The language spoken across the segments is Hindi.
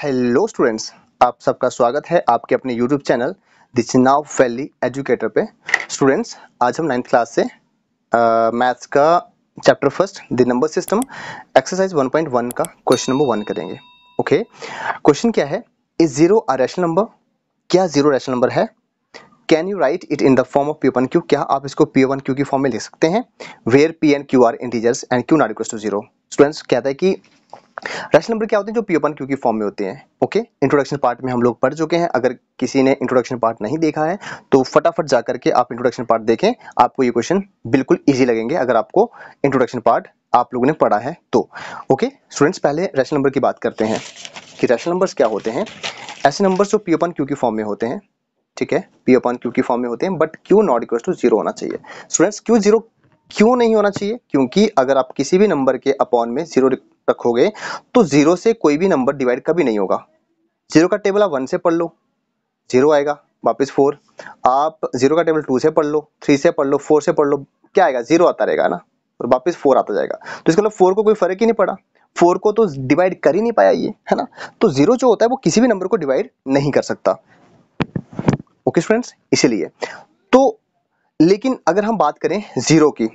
हेलो स्टूडेंट्स आप सबका स्वागत है आपके अपने यूट्यूब चैनल दिचनाव वैली एजुकेटर पे स्टूडेंट्स आज हम नाइन्थ क्लास से मैथ्स uh, का chapter first the number system exercise 1.1 का क्वेश्चन नंबर वन करेंगे ओके okay? क्वेश्चन क्या है is zero a rational number क्या जीरो रैशनल नंबर है can you write it in the form of P one Q क्या आप इसको पी वन क्यू की फॉर्म में लिख सकते हैं where P and Q are integers and Q not equal to zero students कहता है कि रैशनल नंबर क्या होते हैं जो पी वन क्यू की फॉर्म में होते हैं ओके इंट्रोडक्शन पार्ट में हम लोग पढ़ चुके हैं अगर किसी ने इंट्रोडक्शन पार्ट नहीं देखा है तो फटाफट जाकर के आप इंट्रोडक्शन पार्ट देखें आपको ये क्वेश्चन बिल्कुल ईजी लगेंगे अगर आपको इंट्रोडक्शन पार्ट आप लोगों ने पढ़ा है तो ओके स्टूडेंट्स पहले रैशनल नंबर की बात करते हैं कि रैशनल नंबर्स क्या होते हैं ऐसे नंबर्स जो पी अपन क्यू की फॉर्म में होते हैं ठीक है पी अपॉन क्यू की फॉर्म में होते हैं but Q not equal to zero होना चाहिए स्टूडेंट्स क्यू जीरो क्यों नहीं होना चाहिए क्योंकि अगर आप किसी भी नंबर के अपॉन में जीरो रखोगे तो जीरो से कोई भी नंबर डिवाइड कभी नहीं होगा जीरो का टेबल आप वन से पढ़ लो जीरो आएगा वापस फोर आप जीरो का टेबल टू से पढ़ लो थ्री से पढ़ लो फोर से पढ़ लो क्या आएगा जीरो आता रहेगा ना और वापस फोर आता जाएगा तो इसका मतलब फोर को कोई फर्क ही नहीं पड़ा फोर को तो डिवाइड कर ही नहीं पाया ये है ना तो जीरो जो होता है वो किसी भी नंबर को डिवाइड नहीं कर सकता ओके स्टूडेंट्स इसीलिए तो लेकिन अगर हम बात करें जीरो की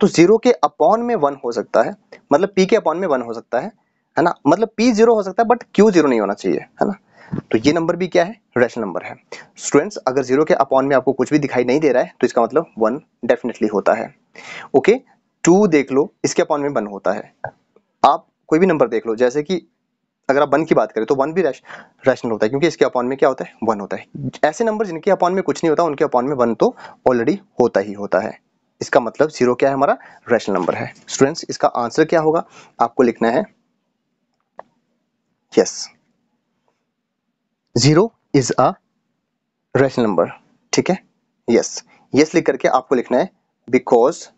तो जीरो के अपॉन में वन हो सकता है मतलब पी के अपॉन में वन हो सकता है है ना मतलब पी जीरो हो सकता है बट क्यू जीरो नहीं होना चाहिए है ना तो ये नंबर भी क्या है रेशनल नंबर है स्टूडेंट्स अगर जीरो के अपॉन में आपको कुछ भी दिखाई नहीं दे रहा है तो इसका मतलब वन डेफिनेटली होता है ओके टू देख लो इसके अपॉन में वन होता है आप कोई भी नंबर देख लो जैसे कि अगर आप वन की बात करें तो वन भी रैशनल होता है क्योंकि इसके अपॉन में क्या होता है वन होता है ऐसे नंबर जिनके अपॉन में कुछ नहीं होता उनके अपॉन में वन तो ऑलरेडी होता ही होता है इसका मतलब जीरो क्या है हमारा रैशनल नंबर है स्टूडेंट्स इसका आंसर क्या होगा आपको लिखना है yes zero is a rational number ठीक है यस यस लिख करके आपको लिखना है बिकॉज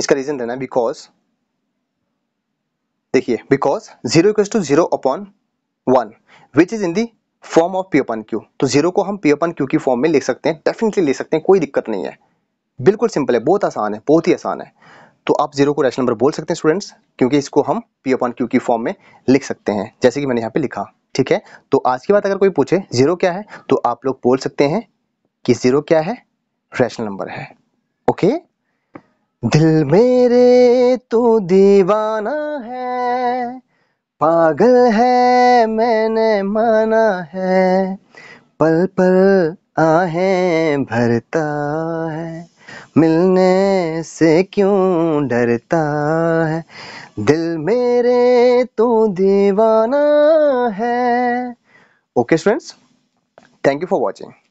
इसका रीजन देना है बिकॉज देखिए because zero equal to zero upon one which is in the form of P upon Q तो जीरो को हम पी अपन क्यू की फॉर्म में लिख सकते हैं डेफिनेटली ले सकते हैं कोई दिक्कत नहीं है बिल्कुल सिंपल है बहुत आसान है बहुत ही आसान है तो आप जीरो को रैशनल नंबर बोल सकते हैं स्टूडेंट्स क्योंकि इसको हम पी अपन क्यू की फॉर्म में लिख सकते हैं जैसे कि मैंने यहाँ पे लिखा ठीक है तो आज की बात अगर कोई पूछे जीरो क्या है तो आप लोग बोल सकते हैं कि जीरो क्या है रैशनल नंबर है ओके दिल मेरे तो दीवाना है पागल है मैंने माना है पल पल आहें भरता है मिलने से क्यों डरता है दिल मेरे तो दीवाना है okay students thank you for watching